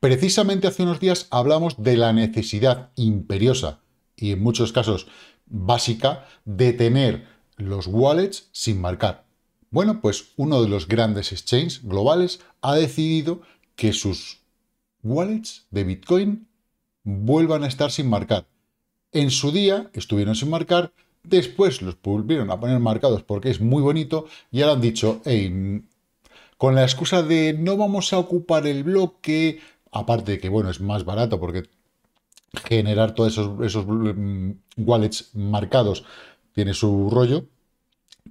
Precisamente hace unos días hablamos de la necesidad imperiosa y en muchos casos básica de tener los wallets sin marcar. Bueno, pues uno de los grandes exchanges globales ha decidido que sus wallets de Bitcoin vuelvan a estar sin marcar. En su día estuvieron sin marcar, después los volvieron a poner marcados porque es muy bonito y ahora han dicho, mm, con la excusa de no vamos a ocupar el bloque, aparte de que, bueno, es más barato porque generar todos esos, esos mm, wallets marcados tiene su rollo,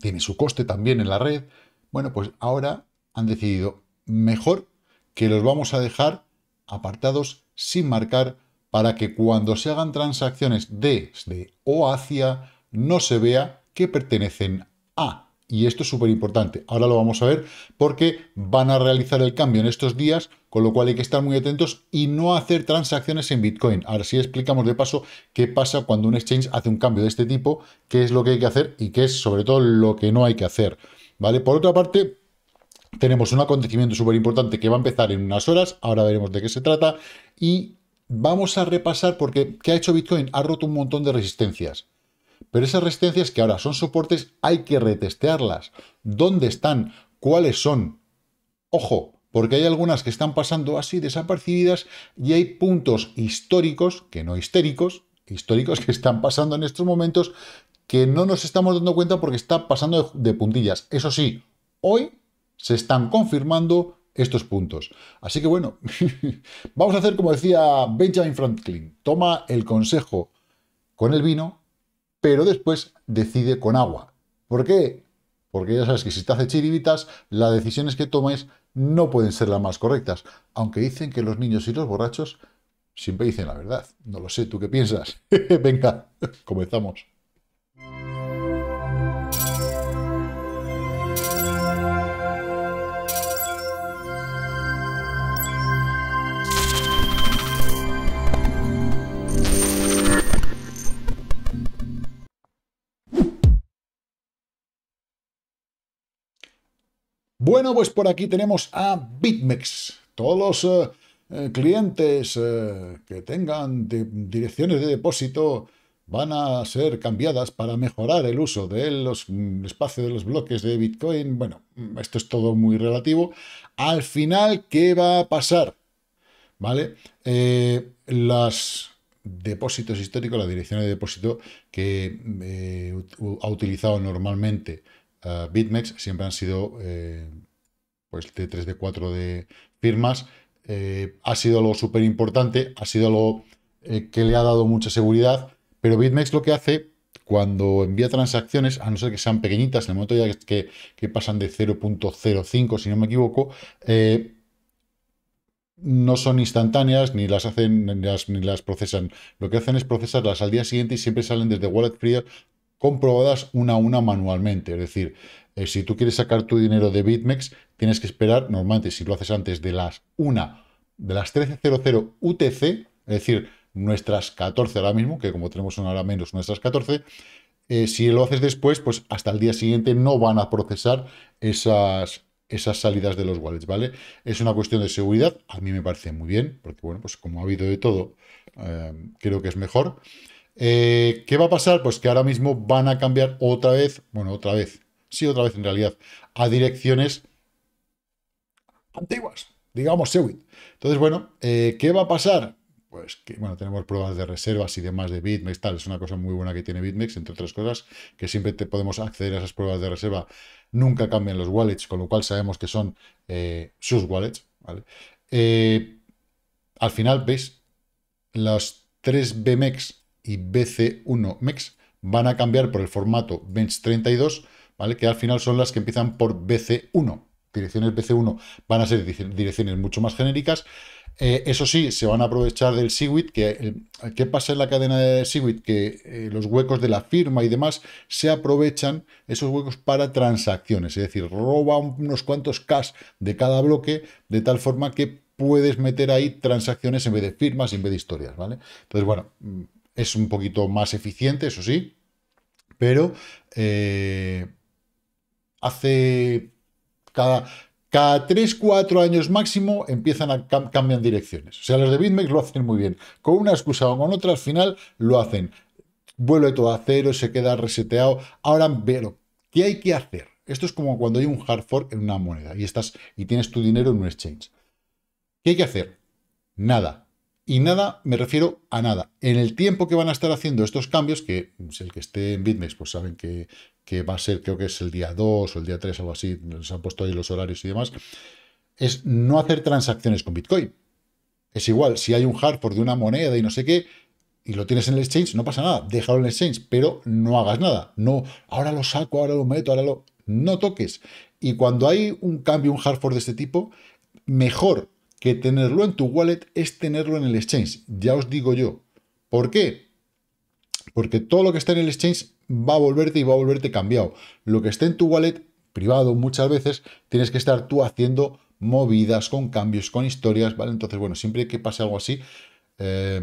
tiene su coste también en la red. Bueno, pues ahora han decidido mejor que los vamos a dejar apartados sin marcar para que cuando se hagan transacciones desde o hacia no se vea que pertenecen a y esto es súper importante. Ahora lo vamos a ver porque van a realizar el cambio en estos días, con lo cual hay que estar muy atentos y no hacer transacciones en Bitcoin. Ahora sí explicamos de paso qué pasa cuando un exchange hace un cambio de este tipo, qué es lo que hay que hacer y qué es sobre todo lo que no hay que hacer. ¿Vale? Por otra parte, tenemos un acontecimiento súper importante que va a empezar en unas horas, ahora veremos de qué se trata, y vamos a repasar porque ¿qué ha hecho Bitcoin? Ha roto un montón de resistencias. Pero esas resistencias que ahora son soportes hay que retestearlas. ¿Dónde están? ¿Cuáles son? Ojo, porque hay algunas que están pasando así desapercibidas y hay puntos históricos, que no histéricos, históricos que están pasando en estos momentos que no nos estamos dando cuenta porque está pasando de, puntillas. Eso sí, hoy se están confirmando estos puntos. Así que bueno, vamos a hacer como decía Benjamin Franklin, toma el consejo con el vino pero después decide con agua. ¿Por qué? Porque ya sabes que si te hace chiribitas, las decisiones que tomes no pueden ser las más correctas. Aunque dicen que los niños y los borrachos siempre dicen la verdad. No lo sé, ¿tú qué piensas? Venga, comenzamos. Bueno, pues por aquí tenemos a BitMEX. Todos los eh, eh, clientes eh, que tengan direcciones de depósito van a ser cambiadas para mejorar el uso del mm, espacio de los bloques de Bitcoin. Bueno, mm, esto es todo muy relativo. Al final, ¿qué va a pasar? ¿Vale? las depósitos históricos, las direcciones de depósito que ha utilizado normalmente eh, BitMEX siempre han sido eh, pues de 3 de 4 de firmas. Eh, ha sido algo súper importante, ha sido algo que le ha dado mucha seguridad, pero BitMEX lo que hace cuando envía transacciones, a no ser que sean pequeñitas, en el momento ya que, que pasan de 0.05, si no me equivoco, no son instantáneas, ni las hacen, las, ni las, procesan. Lo que hacen es procesarlas al día siguiente y siempre salen desde Wallet Free comprobadas una a una manualmente. Es decir, eh, si tú quieres sacar tu dinero de BitMEX, tienes que esperar, normalmente si lo haces antes de las 1, de las 13.00 UTC, es decir, nuestras 14 ahora mismo, que como tenemos una hora menos, nuestras 14, eh, si lo haces después, pues hasta el día siguiente no van a procesar esas, esas salidas de los wallets, ¿vale? Es una cuestión de seguridad, a mí me parece muy bien, porque bueno, pues como ha habido de todo, eh, creo que es mejor. Eh, ¿Qué va a pasar? Pues que ahora mismo van a cambiar otra vez, bueno, otra vez, sí, otra vez en realidad, a direcciones antiguas, digamos Sewit. Entonces, bueno, eh, ¿qué va a pasar? Pues que, bueno, tenemos pruebas de reservas y demás de BitMEX, tal, es una cosa muy buena que tiene BitMEX, entre otras cosas, que siempre te podemos acceder a esas pruebas de reserva, nunca cambian los wallets, con lo cual sabemos que son eh, sus wallets, ¿vale? al final, ¿veis? Los 3 BMEX y BC1MEX van a cambiar por el formato BENCH32, ¿vale? que al final son las que empiezan por BC1. Direcciones BC1 van a ser direcciones mucho más genéricas. Eh, eso sí, se van a aprovechar del SIGWIT. que ¿qué pasa en la cadena de SIGWIT? Que eh, los huecos de la firma y demás se aprovechan esos huecos para transacciones, es decir, roba unos cuantos cash de cada bloque de tal forma que puedes meter ahí transacciones en vez de firmas, en vez de historias, ¿vale? Entonces, bueno, es un poquito más eficiente, eso sí, pero eh, hace cada, cada 3, 4 años máximo empiezan a cambiar direcciones. O sea, los de BitMEX lo hacen muy bien. Con una excusa o con otra, al final lo hacen. Vuelve todo a cero, se queda reseteado. Ahora, pero, ¿qué hay que hacer? Esto es como cuando hay un hard fork en una moneda y, estás, y tienes tu dinero en un exchange. ¿Qué hay que hacer? Nada y nada, me refiero a nada. En el tiempo que van a estar haciendo estos cambios, que si pues, el que esté en BitMEX, pues saben que, va a ser, creo que es el día 2 o el día 3, algo así, les han puesto ahí los horarios y demás, es no hacer transacciones con Bitcoin. Es igual, si hay un hard fork de una moneda y no sé qué, y lo tienes en el exchange, no pasa nada, déjalo en el exchange, pero no hagas nada. No, ahora lo saco, ahora lo meto, ahora lo... No toques. Y cuando hay un cambio, un hard fork de este tipo, mejor que tenerlo en tu wallet es tenerlo en el exchange, ya os digo yo. ¿Por qué? Porque todo lo que está en el exchange va a volverte y va a volverte cambiado. Lo que esté en tu wallet, privado muchas veces, tienes que estar tú haciendo movidas, con cambios, con historias, ¿vale? Entonces, bueno, siempre que pase algo así, eh,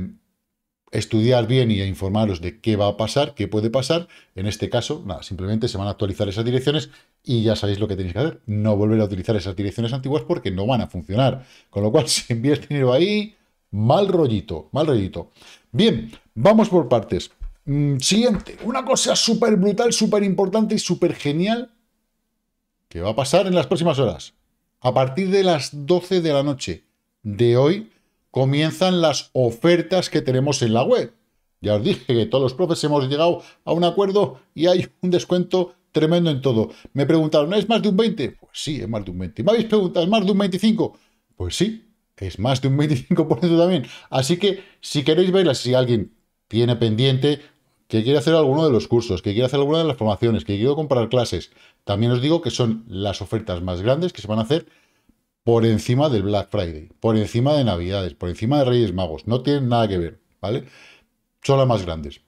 estudiar bien y informaros de qué va a pasar, qué puede pasar. En este caso, nada, simplemente se van a actualizar esas direcciones y ya sabéis lo que tenéis que hacer. No volver a utilizar esas direcciones antiguas porque no van a funcionar. Con lo cual, si envías dinero ahí, mal rollito, mal rollito. Bien, vamos por partes. Mm, siguiente, una cosa súper brutal, súper importante y súper genial que va a pasar en las próximas horas. A partir de las 12 de la noche de hoy, comienzan las ofertas que tenemos en la web. Ya os dije que todos los profes hemos llegado a un acuerdo y hay un descuento tremendo en todo. Me preguntaron, ¿es más de un 20? Pues sí, es más de un 20. ¿Me habéis preguntado, es más de un 25? Pues sí, es más de un 25% también. Así que si queréis verlas, si alguien tiene pendiente que quiere hacer alguno de los cursos, que quiere hacer alguna de las formaciones, que quiero comprar clases, también os digo que son las ofertas más grandes que se van a hacer por encima del Black Friday, por encima de Navidades, por encima de Reyes Magos. No tienen nada que ver, ¿vale? Son las más grandes.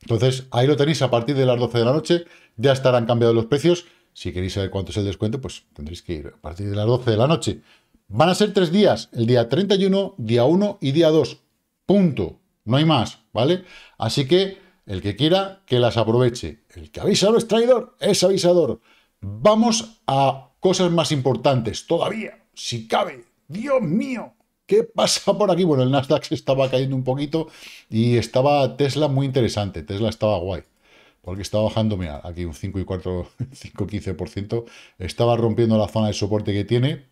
Entonces, ahí lo tenéis a partir de las 12 de la noche. Ya estarán cambiados los precios. Si queréis saber cuánto es el descuento, pues tendréis que ir a partir de las 12 de la noche. Van a ser tres días, el día 31, día 1 y día 2. Punto. No hay más, ¿vale? Así que el que quiera, que las aproveche. El que avisa no es traidor, es avisador. Vamos a cosas más importantes todavía, si cabe. Dios mío, ¿qué pasa por aquí? Bueno, el Nasdaq se estaba cayendo un poquito y estaba Tesla muy interesante. Tesla estaba guay. Porque estaba bajando, mira, aquí un 5 y 4, 5, 15%. Estaba rompiendo la zona de soporte que tiene.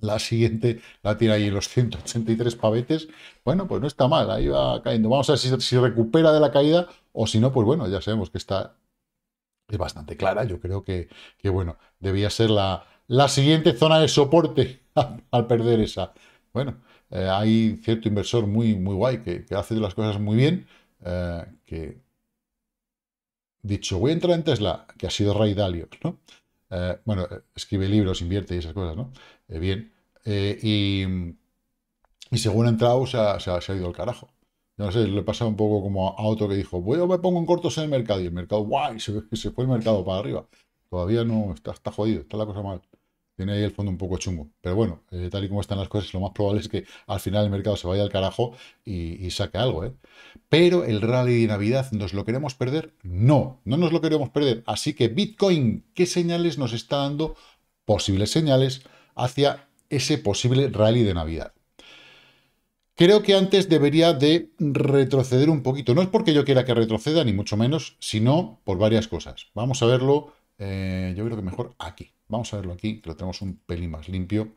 La siguiente la tiene ahí en los 183 pavetes. Bueno, pues no está mal, ahí va cayendo. Vamos a ver si, si recupera de la caída o si no, pues bueno, ya sabemos que está es bastante clara. Yo creo que, bueno, debía ser la, siguiente zona de soporte al perder esa. Bueno, eh, hay cierto inversor muy, muy guay que, que hace las cosas muy bien, eh, que dicho, voy a entrar en Tesla, que ha sido Ray Dalio, ¿no? Eh, bueno, escribe libros, invierte y esas cosas, ¿no? bien. Y, según ha entrado, se se ha ido al carajo. No sé, le pasa un poco como a otro que dijo, voy me pongo en cortos en el mercado. Y el mercado, guay, se, fue el mercado para arriba. Todavía no, está, está jodido, está la cosa mal. Tiene ahí el fondo un poco chungo. Pero bueno, eh, tal y como están las cosas, lo más probable es que al final el mercado se vaya al carajo y, y saque algo. ¿eh? Pero el rally de Navidad, ¿nos lo queremos perder? No, no nos lo queremos perder. Así que Bitcoin, ¿qué señales nos está dando? Posibles señales hacia ese posible rally de Navidad. Creo que antes debería de retroceder un poquito. No es porque yo quiera que retroceda, ni mucho menos, sino por varias cosas. Vamos a verlo, eh, yo creo que mejor aquí. Vamos a verlo aquí, que lo tenemos un pelín más limpio.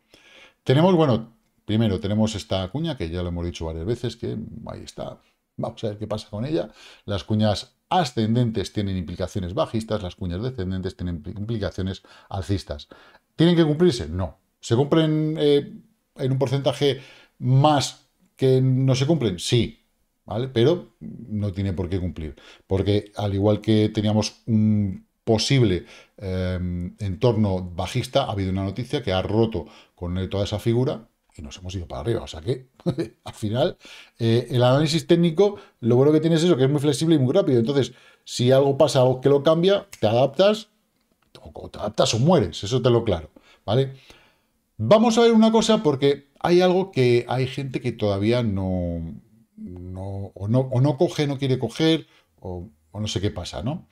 Tenemos, bueno, primero tenemos esta cuña, que ya lo hemos dicho varias veces, que ahí está. Vamos a ver qué pasa con ella. Las cuñas ascendentes tienen implicaciones bajistas, las cuñas descendentes tienen implicaciones alcistas. ¿Tienen que cumplirse? No. ¿Se cumplen eh, en un porcentaje más que no se cumplen? Sí, ¿vale? Pero no tiene por qué cumplir. Porque al igual que teníamos un posible em, entorno bajista, ha habido una noticia que ha roto con toda esa figura y nos hemos ido para arriba. O sea que, al final, eh, el análisis técnico, lo bueno que tiene es eso, que es muy flexible y muy rápido. Entonces, si algo pasa, o que lo cambia, te adaptas, o te adaptas o mueres, eso te lo claro, ¿vale? Vamos a ver una cosa porque hay algo que hay gente que todavía no, no, o, no coge, no quiere coger, o, no sé qué pasa, ¿no?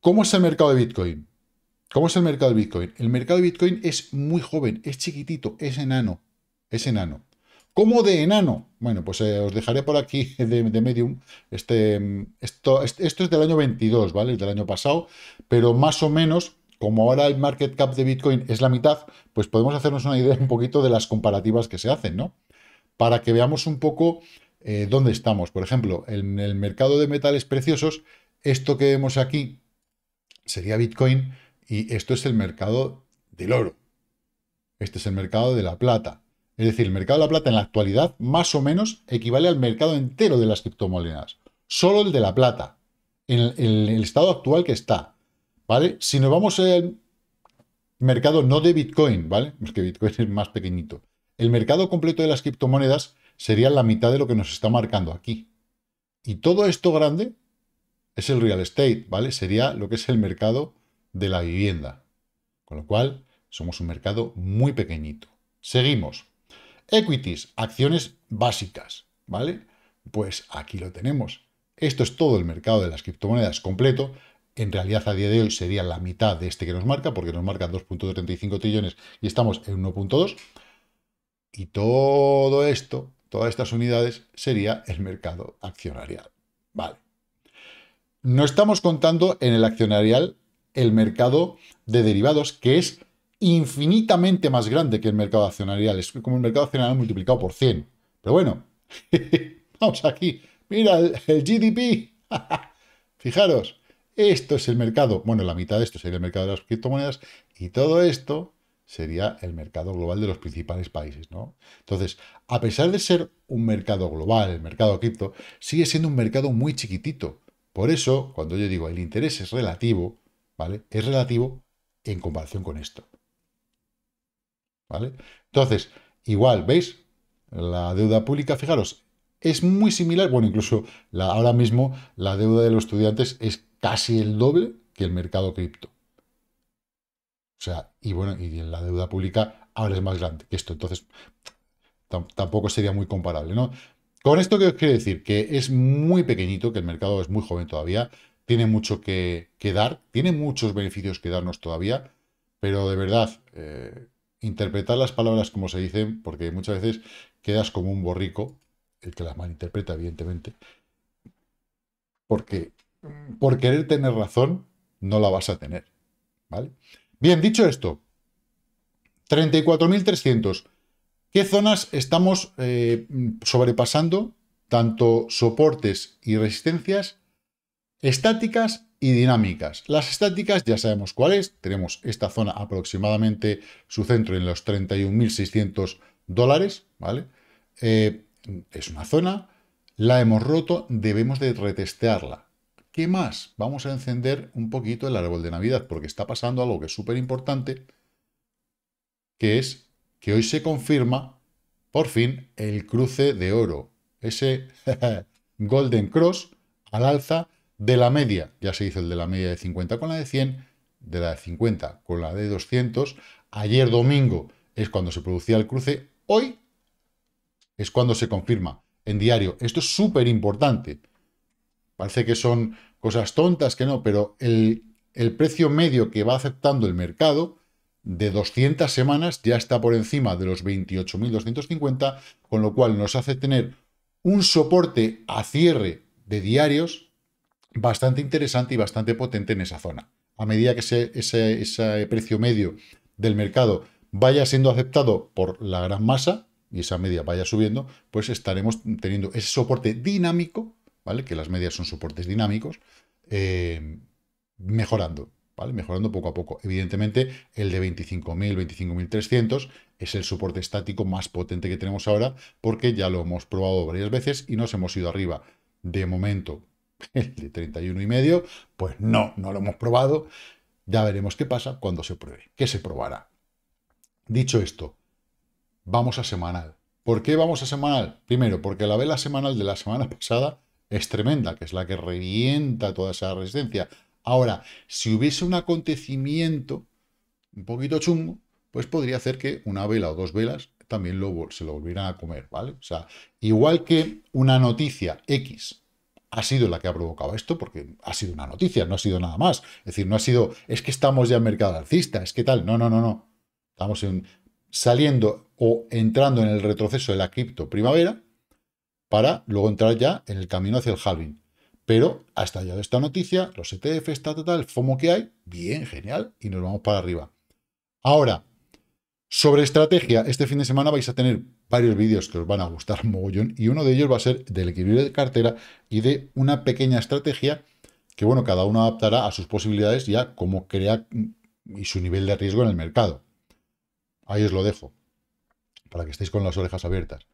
¿Cómo es el mercado de Bitcoin? ¿Cómo es el mercado de Bitcoin? El mercado de Bitcoin es muy joven, es chiquitito, es enano, es enano. ¿Cómo de enano? Bueno, pues eh, os dejaré por aquí de, Medium. Este, mm, esto, esto, es del año 22, ¿vale? Es del año pasado, pero más o menos como ahora el market cap de Bitcoin es la mitad, pues podemos hacernos una idea un poquito de las comparativas que se hacen, ¿no? Para que veamos un poco eh, dónde estamos. Por ejemplo, en el mercado de metales preciosos, esto que vemos aquí sería Bitcoin y esto es el mercado del oro. Este es el mercado de la plata. Es decir, el mercado de la plata en la actualidad más o menos equivale al mercado entero de las criptomonedas. Solo el de la plata, en el, en el estado actual que está. ¿vale? Si nos vamos al mercado no de Bitcoin, ¿vale? Porque Bitcoin es más pequeñito. El mercado completo de las criptomonedas sería la mitad de lo que nos está marcando aquí. Y todo esto grande es el real estate, ¿vale? Sería lo que es el mercado de la vivienda. Con lo cual, somos un mercado muy pequeñito. Seguimos. Equities, acciones básicas, ¿vale? Pues aquí lo tenemos. Esto es todo el mercado de las criptomonedas completo, en realidad a día de hoy sería la mitad de este que nos marca, porque nos marca 2.35 trillones y estamos en 1.2. Y todo esto, todas estas unidades, sería el mercado accionarial. Vale. No estamos contando en el accionarial el mercado de derivados, que es infinitamente más grande que el mercado accionarial. Es como el mercado accionarial multiplicado por 100. Pero bueno, vamos aquí. Mira el GDP. Fijaros, esto es el mercado. Bueno, la mitad de esto sería el mercado de las criptomonedas y todo esto sería el mercado global de los principales países, ¿no? Entonces, a pesar de ser un mercado global, el mercado cripto, sigue siendo un mercado muy chiquitito. Por eso, cuando yo digo el interés es relativo, ¿vale? Es relativo en comparación con esto. ¿Vale? Entonces, igual, ¿veis? La deuda pública, fijaros, es muy similar, bueno, incluso la, ahora mismo la deuda de los estudiantes es casi el doble que el mercado cripto. O sea, y bueno, y en la deuda pública ahora es más grande que esto. Entonces, tampoco sería muy comparable, ¿no? Con esto qué os quiero decir, que es muy pequeñito, que el mercado es muy joven todavía, tiene mucho que, dar, tiene muchos beneficios que darnos todavía, pero de verdad, eh, interpretar las palabras como se dicen, porque muchas veces quedas como un borrico, el que las malinterpreta, evidentemente, porque por querer tener razón, no la vas a tener. ¿Vale? Bien, dicho esto, 34.300. ¿Qué zonas estamos eh, sobrepasando? Tanto soportes y resistencias estáticas y dinámicas. Las estáticas ya sabemos cuáles. Tenemos esta zona aproximadamente su centro en los 31.600 dólares. ¿vale? Eh, es una zona. La hemos roto, debemos de retestearla. ¿Qué más? Vamos a encender un poquito el árbol de Navidad, porque está pasando algo que es súper importante, que es que hoy se confirma, por fin, el cruce de oro. Ese Golden Cross al alza de la media. Ya se hizo el de la media de 50 con la de 100, de la de 50 con la de 200. Ayer domingo es cuando se producía el cruce. Hoy es cuando se confirma en diario. Esto es súper importante. Parece que son cosas tontas, que no, pero el, precio medio que va aceptando el mercado de 200 semanas ya está por encima de los 28.250, con lo cual nos hace tener un soporte a cierre de diarios bastante interesante y bastante potente en esa zona. A medida que ese, ese, precio medio del mercado vaya siendo aceptado por la gran masa y esa media vaya subiendo, pues estaremos teniendo ese soporte dinámico que las medias son soportes dinámicos, eh, mejorando, ¿vale? Mejorando poco a poco. Evidentemente, el de 25.000, 25.300 es el soporte estático más potente que tenemos ahora, porque ya lo hemos probado varias veces y nos hemos ido arriba. De momento, el de 31 y medio, pues no, no lo hemos probado. Ya veremos qué pasa cuando se pruebe, qué se probará. Dicho esto, vamos a semanal. ¿Por qué vamos a semanal? Primero, porque la vela semanal de la semana pasada es tremenda, que es la que revienta toda esa resistencia. Ahora, si hubiese un acontecimiento un poquito chungo, pues podría hacer que una vela o dos velas también se lo volvieran a comer, ¿vale? O sea, igual que una noticia X ha sido la que ha provocado esto, porque ha sido una noticia, no ha sido nada más. Es decir, no ha sido, es que estamos ya en mercado alcista, es que tal. No, no, no, no. Estamos en, saliendo o entrando en el retroceso de la cripto primavera, para luego entrar ya en el camino hacia el halving. Pero hasta ya de esta noticia, los ETF, está total, el FOMO que hay, bien, genial, y nos vamos para arriba. Ahora, sobre estrategia, este fin de semana vais a tener varios vídeos que os van a gustar mogollón y uno de ellos va a ser del equilibrio de cartera y de una pequeña estrategia que, bueno, cada uno adaptará a sus posibilidades ya como crea mm, y su nivel de riesgo en el mercado. Ahí os lo dejo, para que estéis con las orejas abiertas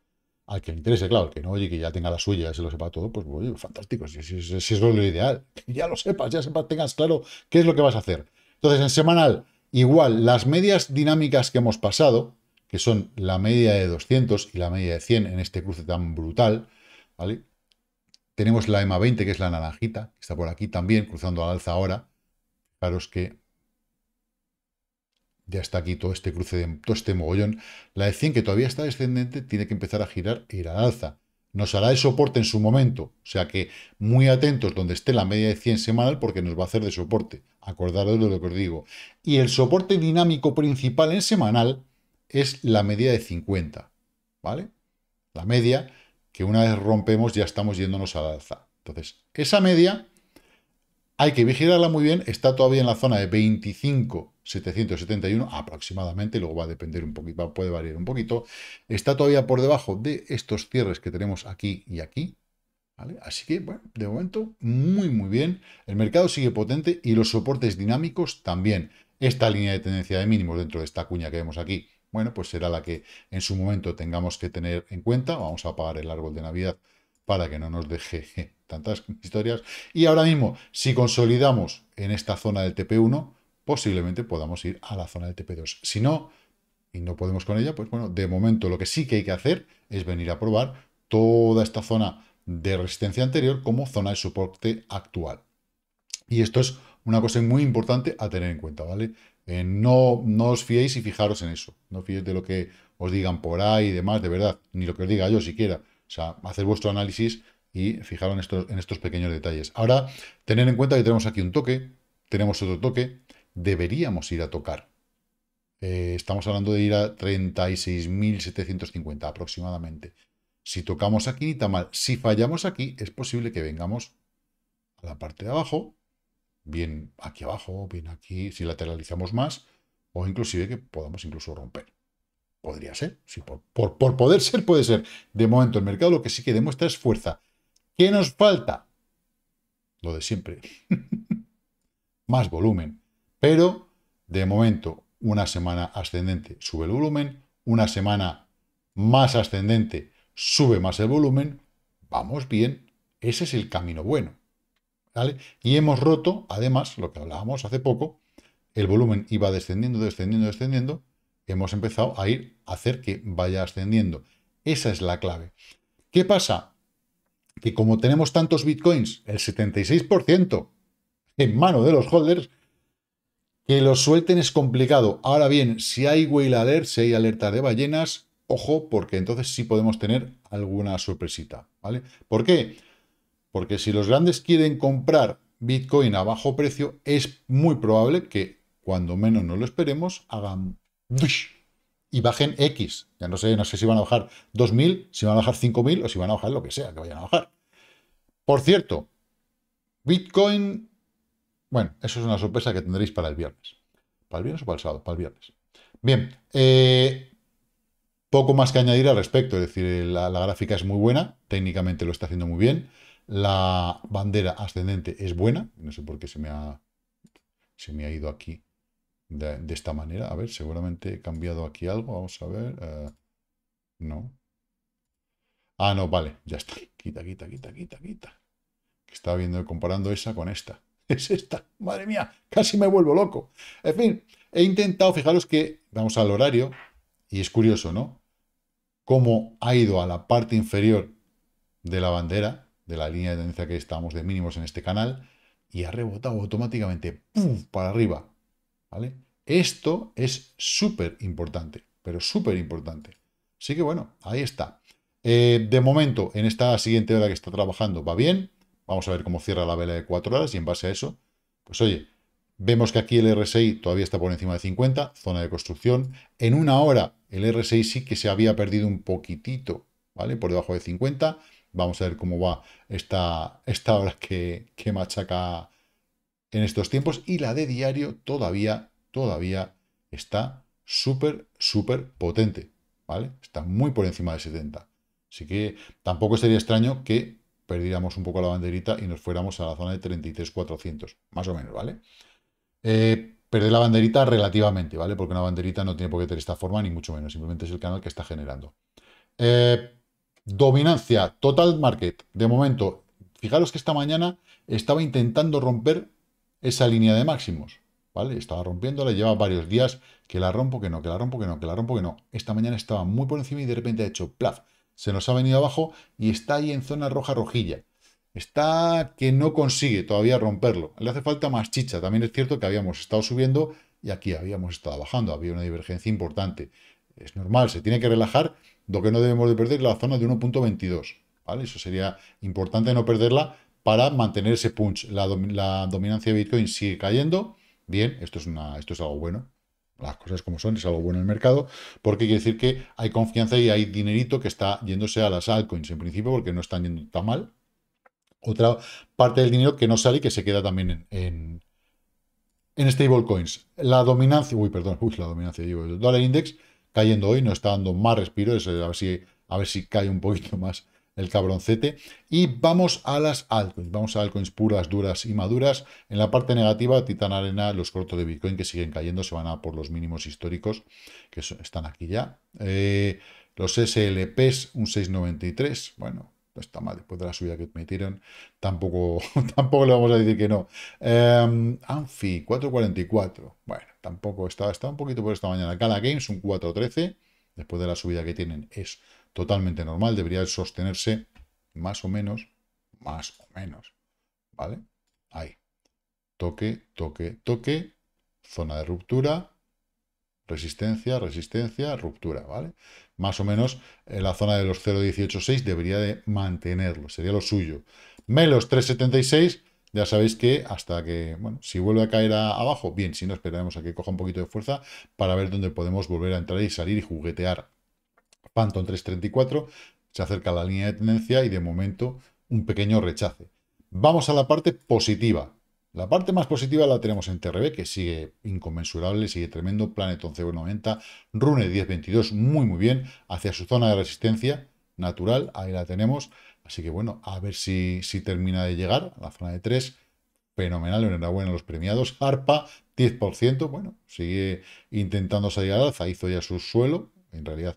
al que le interese, claro, al que no, oye, que ya tenga la suya, se lo sepa todo, pues fantástico, si, es lo ideal, ya lo sepas, ya sepas, tengas claro qué es lo que vas a hacer. Entonces, en semanal, igual, las medias dinámicas que hemos pasado, que son la media de 200 y la media de 100 en este cruce tan brutal, ¿vale? Tenemos la EMA 20, que es la naranjita, que está por aquí también, cruzando al alza ahora. Fijaros que ya está aquí todo este cruce, de, todo este mogollón. La de 100, que todavía está descendente, tiene que empezar a girar e ir al alza. Nos hará de soporte en su momento. O sea que muy atentos donde esté la media de 100 semanal porque nos va a hacer de soporte. Acordaros de lo que os digo. Y el soporte dinámico principal en semanal es la media de 50. ¿Vale? La media que una vez rompemos ya estamos yéndonos al alza. Entonces, esa media hay que vigilarla muy bien. Está todavía en la zona de 25 771 aproximadamente, luego va a depender un poquito, puede variar un poquito. Está todavía por debajo de estos cierres que tenemos aquí y aquí. Así que, bueno, de momento, muy, muy bien. El mercado sigue potente y los soportes dinámicos también. Esta línea de tendencia de mínimos dentro de esta cuña que vemos aquí, bueno, pues será la que en su momento tengamos que tener en cuenta. Vamos a apagar el árbol de Navidad para que no nos deje tantas historias. Y ahora mismo, si consolidamos en esta zona del TP1, posiblemente podamos ir a la zona del TP2. Si no, y no podemos con ella, pues bueno, de momento lo que sí que hay que hacer es venir a probar toda esta zona de resistencia anterior como zona de soporte actual. Y esto es una cosa muy importante a tener en cuenta, ¿vale? Eh, no, os fiéis y fijaros en eso. No fiéis de lo que os digan por ahí y demás, de verdad, ni lo que os diga yo siquiera. O sea, haced vuestro análisis y fijaros en estos, en estos pequeños detalles. Ahora, tener en cuenta que tenemos aquí un toque, tenemos otro toque, deberíamos ir a tocar. Eh, estamos hablando de ir a 36.750 aproximadamente. Si tocamos aquí, ni tan mal. Si fallamos aquí, es posible que vengamos a la parte de abajo, bien aquí abajo, bien aquí, si lateralizamos más, o inclusive que podamos incluso romper. Podría ser, por poder ser, puede ser. De momento, el mercado lo que sí que demuestra es fuerza. ¿Qué nos falta? Lo de siempre. más volumen. Pero, de momento, una semana ascendente sube el volumen, una semana más ascendente sube más el volumen, vamos bien, ese es el camino bueno. Y hemos roto, además, lo que hablábamos hace poco, el volumen iba descendiendo, descendiendo, descendiendo, hemos empezado a ir a hacer que vaya ascendiendo. Esa es la clave. ¿Qué pasa? Que como tenemos tantos bitcoins, el 76% en mano de los holders, que lo suelten es complicado. Ahora bien, si hay whale alert, si hay alerta de ballenas, ojo, porque entonces sí podemos tener alguna sorpresita, ¿vale? ¿Por qué? Porque si los grandes quieren comprar Bitcoin a bajo precio, es muy probable que, cuando menos no lo esperemos, hagan y bajen X. Ya no sé, no sé si van a bajar 2.000, si van a bajar 5.000 o si van a bajar lo que sea que vayan a bajar. Por cierto, Bitcoin bueno, eso es una sorpresa que tendréis para el viernes. ¿Para el viernes o para el sábado? Para el viernes. Bien, eh, poco más que añadir al respecto. Es decir, eh, la, gráfica es muy buena, técnicamente lo está haciendo muy bien. La bandera ascendente es buena. No sé por qué se me ha, se me ha ido aquí de, esta manera. A ver, seguramente he cambiado aquí algo. Vamos a ver. Eh, no. Ah, no, vale, ya está. Quita, quita, quita, quita, quita. Que estaba viendo, comparando esa con esta. es esta. Madre mía, casi me vuelvo loco. En fin, he intentado, fijaros que, vamos al horario, y es curioso, ¿no? Cómo ha ido a la parte inferior de la bandera, de la línea de tendencia que estábamos de mínimos en este canal, y ha rebotado automáticamente para arriba. ¿Vale? Esto es súper importante, pero súper importante. Así que bueno, ahí está. Eh, de momento, en esta siguiente hora que está trabajando, va bien. Vamos a ver cómo cierra la vela de 4 horas y en base a eso, pues oye, vemos que aquí el RSI todavía está por encima de 50, zona de construcción. En una hora el RSI sí que se había perdido un poquitito, ¿vale? Por debajo de 50. Vamos a ver cómo va esta, esta hora que, que machaca en estos tiempos. Y la de diario todavía, todavía está súper, súper potente, ¿vale? Está muy por encima de 70. Así que tampoco sería extraño que perdiéramos un poco la banderita y nos fuéramos a la zona de 33,400, más o menos, ¿vale? Eh, perder la banderita relativamente, ¿vale? Porque una banderita no tiene por qué tener esta forma, ni mucho menos, simplemente es el canal que está generando. Eh, dominancia, total market, de momento, fijaros que esta mañana estaba intentando romper esa línea de máximos, ¿vale? Estaba rompiéndola, lleva varios días que la rompo, que no, que la rompo, que no, que la rompo, que no. Esta mañana estaba muy por encima y de repente ha hecho plaf, se nos ha venido abajo y está ahí en zona roja rojilla. Está que no consigue todavía romperlo. Le hace falta más chicha. También es cierto que habíamos estado subiendo y aquí habíamos estado bajando. Había una divergencia importante. Es normal, se tiene que relajar. Lo que no debemos de perder es la zona de 1.22. ¿vale? Eso sería importante no perderla para mantener ese punch. La, la dominancia de Bitcoin sigue cayendo. Bien, esto es, una, esto es algo bueno las cosas como son, es algo bueno en el mercado, porque quiere decir que hay confianza y hay dinerito que está yéndose a las altcoins en principio porque no están yendo tan mal. Otra parte del dinero que no sale y que se queda también en, en, stablecoins. La dominancia, uy, perdón, la dominancia, digo, el dólar index cayendo hoy, no está dando más respiro, a, ver si, a ver si cae un poquito más el cabroncete. Y vamos a las altcoins, vamos a altcoins puras, duras y maduras. En la parte negativa, Titan Arena, los cortos de Bitcoin que siguen cayendo, se van a por los mínimos históricos que están aquí ya. Eh, los SLPs, un 6,93, bueno, no está mal, después de la subida que metieron, tampoco, tampoco le vamos a decir que no. Em, Anfi, 4.44, bueno, tampoco está, está un poquito por esta mañana. Gala Games, un 4.13, después de la subida que tienen, es totalmente normal, debería sostenerse más o menos, más o menos, ¿vale? Ahí, toque, toque, toque, zona de ruptura, resistencia, resistencia, ruptura, ¿vale? Más o menos en la zona de los 0.186 debería de mantenerlo, sería lo suyo. Menos 3.76, ya sabéis que hasta que, bueno, si vuelve a caer abajo, bien, si no, esperaremos a que coja un poquito de fuerza para ver dónde podemos volver a entrar y salir y juguetear Phantom 334, se acerca a la línea de tendencia y de momento un pequeño rechace. Vamos a la parte positiva. La parte más positiva la tenemos en TRB, que sigue inconmensurable, sigue tremendo. Planet 1190, Rune 1022, muy muy bien, hacia su zona de resistencia natural, ahí la tenemos. Así que bueno, a ver si, si termina de llegar a la zona de 3. Fenomenal, enhorabuena a los premiados. ARPA, 10%, bueno, sigue intentando salir al alza, hizo ya su suelo, en realidad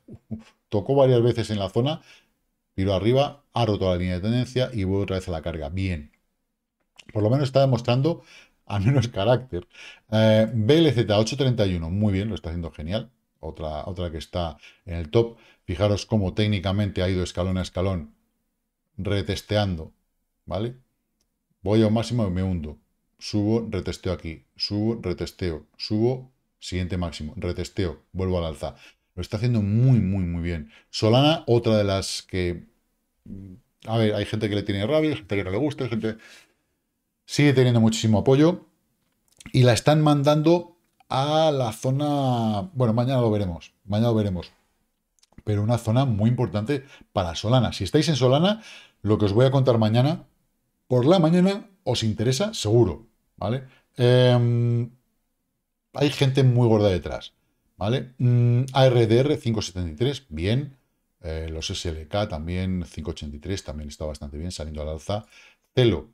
tocó varias veces en la zona, viro arriba, ha roto la línea de tendencia y vuelve otra vez a la carga. Bien. Por lo menos está demostrando al menos carácter. Eh, BLZ 831, muy bien, lo está haciendo genial. Otra, otra que está en el top. Fijaros cómo técnicamente ha ido escalón a escalón, retesteando, ¿vale? Voy a un máximo y me hundo. Subo, retesteo aquí. Subo, retesteo. Subo, siguiente máximo. Retesteo, vuelvo al alza. Lo está haciendo muy, muy, muy bien. Solana, otra de las que... A ver, hay gente que le tiene rabia, gente que no le gusta, gente... Sigue teniendo muchísimo apoyo. Y la están mandando a la zona... Bueno, mañana lo veremos. Mañana lo veremos. Pero una zona muy importante para Solana. Si estáis en Solana, lo que os voy a contar mañana, por la mañana, os interesa seguro. ¿Vale? Em, hay gente muy gorda detrás. ¿vale? Mm, ARDR 573, bien. Eh, los SLK también, 583, también está bastante bien, saliendo al alza. Celo,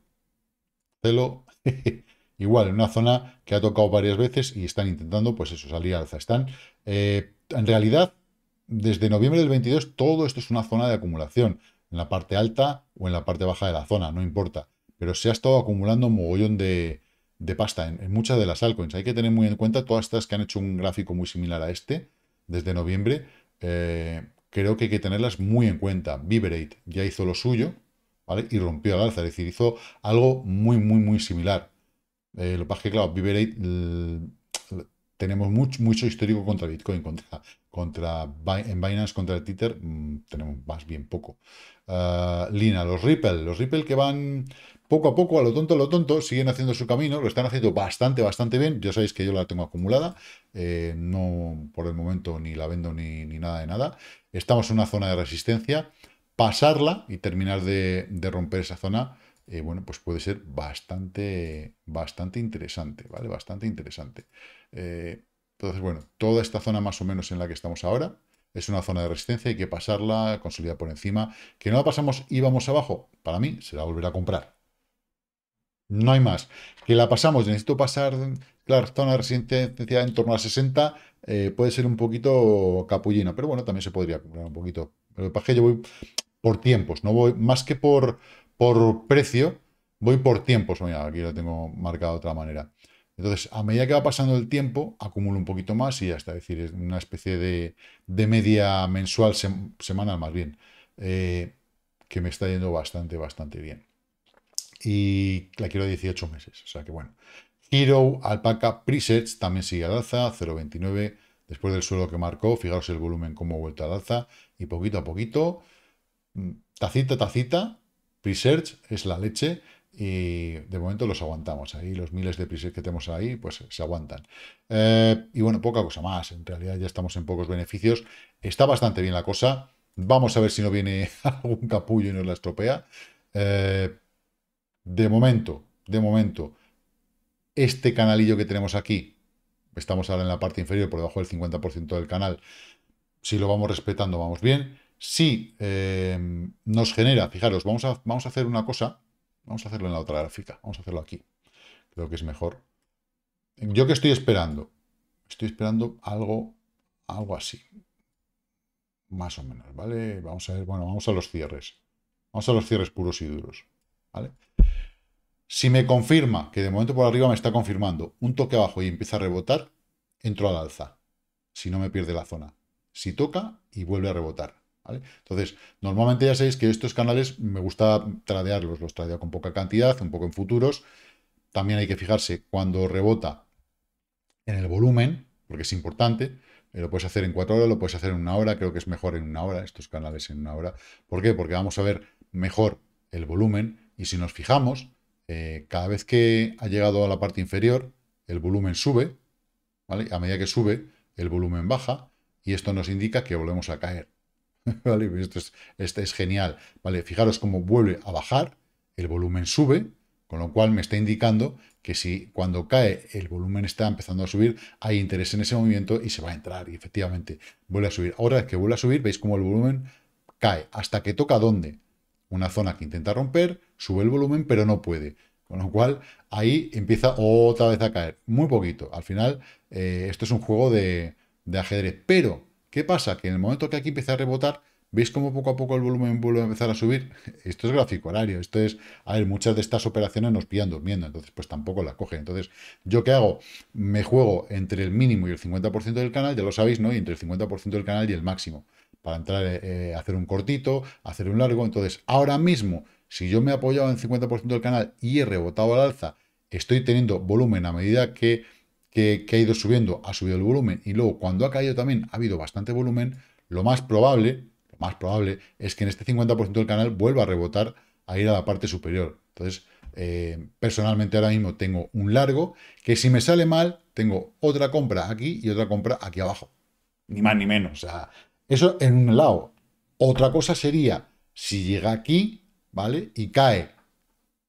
Celo, igual, en una zona que ha tocado varias veces y están intentando, pues eso, salir al alza. Están, eh, en realidad, desde noviembre del 22, todo esto es una zona de acumulación, en la parte alta o en la parte baja de la zona, no importa. Pero se ha estado acumulando un mogollón de, de pasta en, muchas de las altcoins. Hay que tener muy en cuenta todas estas que han hecho un gráfico muy similar a este desde noviembre. Eh, creo que hay que tenerlas muy en cuenta. Viberate ya hizo lo suyo ¿vale? y rompió la alza, es decir, hizo algo muy, muy, muy similar. Eh, lo que pasa es que, claro, Viberate... Mm, tenemos mucho, mucho, histórico contra Bitcoin, contra, contra en Binance, contra el Tether, mm, tenemos más bien poco. Ah, Lina, los Ripple, los Ripple que van poco a poco, a lo tonto, a lo tonto, siguen haciendo su camino, lo están haciendo bastante, bastante bien. Ya sabéis que yo la tengo acumulada, eh, no por el momento ni la vendo ni, nada de nada. Estamos en una zona de resistencia, pasarla y terminar de, romper esa zona, eh, bueno, pues puede ser bastante, bastante interesante, ¿vale? Bastante interesante. Eh, entonces, bueno, toda esta zona más o menos en la que estamos ahora, es una zona de resistencia, hay que pasarla, consolidar por encima. Que no la pasamos y vamos abajo, para mí será volver a comprar. No hay más. Que la pasamos, necesito pasar, la zona de resistencia en torno a 60, eh, puede ser un poquito capullino, pero bueno, también se podría comprar un poquito. Pero yo voy por tiempos, no voy más que por, por precio, voy por tiempos. Mira, aquí lo tengo marcado de otra manera. Entonces, a medida que va pasando el tiempo, acumulo un poquito más y ya está. Es decir, es una especie de, de media mensual, semana semanal más bien, eh, que me está yendo bastante, bastante bien y la quiero 18 meses. O sea que bueno. Hero, Alpaca, Presets también sigue al alza, 0,29 después del suelo que marcó. Fijaros el volumen como vuelto al alza y poquito a poquito, mm, tacita, tacita, Presets es la leche y de momento los aguantamos. Ahí los miles de presets que tenemos ahí, pues se aguantan. Eh, y bueno, poca cosa más. En realidad ya estamos en pocos beneficios. Está bastante bien la cosa. Vamos a ver si no viene algún capullo y nos la estropea. Eh, de momento, de momento, este canalillo que tenemos aquí, estamos ahora en la parte inferior, por debajo del 50% del canal, si lo vamos respetando, vamos bien. Si eh, nos genera, fijaros, vamos a, vamos a hacer una cosa, vamos a hacerlo en la otra gráfica, vamos a hacerlo aquí, creo que es mejor. Yo que estoy esperando, estoy esperando algo, algo así, más o menos, ¿vale? Vamos a ver, bueno, vamos a los cierres, vamos a los cierres puros y duros, ¿vale? Si me confirma, que de momento por arriba me está confirmando, un toque abajo y empieza a rebotar, entro al alza. Si no me pierde la zona. Si toca y vuelve a rebotar. Entonces, normalmente ya sabéis que estos canales me gusta tradearlos, los tradeo con poca cantidad, un poco en futuros. También hay que fijarse cuando rebota en el volumen, porque es importante. Eh, lo puedes hacer en cuatro horas, lo puedes hacer en una hora, creo que es mejor en una hora, estos canales en una hora. ¿Por qué? Porque vamos a ver mejor el volumen y si nos fijamos, eh, cada vez que ha llegado a la parte inferior, el volumen sube, ¿vale? A medida que sube, el volumen baja, y esto nos indica que volvemos a caer. ¿Vale? Esto es, este es genial. ¿Vale? Fijaros cómo vuelve a bajar, el volumen sube, con lo cual me está indicando que si cuando cae el volumen está empezando a subir, hay interés en ese movimiento y se va a entrar. Y efectivamente, vuelve a subir. Ahora que vuelve a subir, veis cómo el volumen cae hasta que toca dónde. Una zona que intenta romper, sube el volumen, pero no puede. Con lo cual, ahí empieza otra vez a caer. Muy poquito. Al final, eh, esto es un juego de, de, ajedrez. Pero, ¿qué pasa? Que en el momento que aquí empieza a rebotar, ¿veis cómo poco a poco el volumen vuelve a empezar a subir? Esto es gráfico horario. Esto es, a ver, muchas de estas operaciones nos pillan durmiendo. Entonces, pues tampoco las coge, Entonces, ¿yo qué hago? Me juego entre el mínimo y el 50% del canal, ya lo sabéis, ¿no? Y entre el 50% del canal y el máximo para entrar, a eh, eh, hacer un cortito, hacer un largo. Entonces, ahora mismo si yo me he apoyado en 50% del canal y he rebotado al alza, estoy teniendo volumen a medida que, que, ha ido subiendo, ha subido el volumen y luego cuando ha caído también ha habido bastante volumen, lo más probable, lo más probable es que en este 50% del canal vuelva a rebotar a ir a la parte superior. Entonces, eh, personalmente ahora mismo tengo un largo que si me sale mal, tengo otra compra aquí y otra compra aquí abajo. Ni más ni menos. eso en un lado. Otra cosa sería, si llega aquí, ¿vale? Y cae.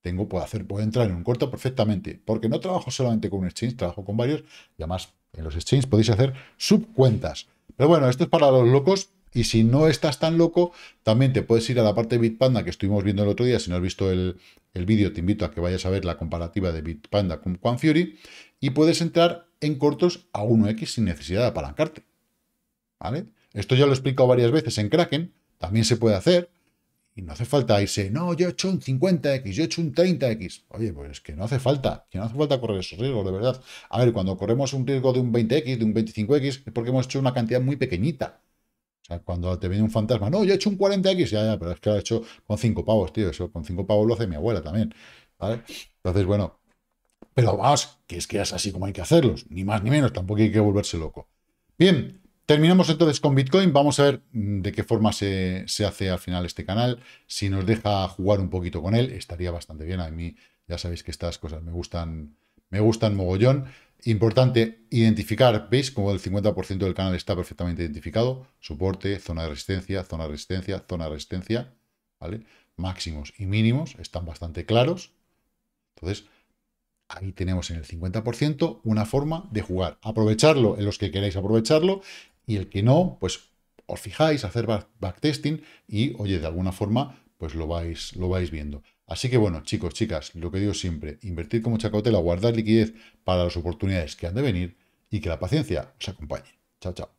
Tengo, puedo hacer, puedo entrar en un corto perfectamente, porque no trabajo solamente con un exchange, trabajo con varios, y además en los exchanges podéis hacer subcuentas. Pero bueno, esto es para los locos, y si no estás tan loco, también te puedes ir a la parte de Bitpanda que estuvimos viendo el otro día. Si no has visto el, vídeo, te invito a que vayas a ver la comparativa de Bitpanda con Fury Y puedes entrar en cortos a 1x sin necesidad de apalancarte. ¿Vale? Esto ya lo he explicado varias veces en Kraken. También se puede hacer. Y no hace falta irse, no, yo he hecho un 50X, yo he hecho un 30X. Oye, pues es que no hace falta, que no hace falta correr esos riesgos, de verdad. A ver, cuando corremos un riesgo de un 20X, de un 25X, es porque hemos hecho una cantidad muy pequeñita. O sea, cuando te viene un fantasma, no, yo he hecho un 40X, ya, ya, pero es que lo he hecho con cinco pavos, tío, eso con cinco pavos lo hace mi abuela también, ¿vale? Entonces, bueno, pero vamos, que es que es así como hay que hacerlos, ni más ni menos, tampoco hay que volverse loco. Bien, Terminamos entonces con Bitcoin, vamos a ver mm, de qué forma se, hace al final este canal, si nos deja jugar un poquito con él, estaría bastante bien, a mí ya sabéis que estas cosas me gustan, me gustan mogollón. Importante identificar, veis como el 50% del canal está perfectamente identificado, soporte, zona de resistencia, zona de resistencia, zona de resistencia, ¿vale? Máximos y mínimos están bastante claros, entonces ahí tenemos en el 50% una forma de jugar. Aprovecharlo en los que queráis aprovecharlo y el que no, pues os fijáis, hacer backtesting y, oye, de alguna forma, pues lo vais, lo vais viendo. Así que bueno, chicos, chicas, lo que digo siempre, invertir con mucha cautela, guardar liquidez para las oportunidades que han de venir y que la paciencia os acompañe. Chao, chao.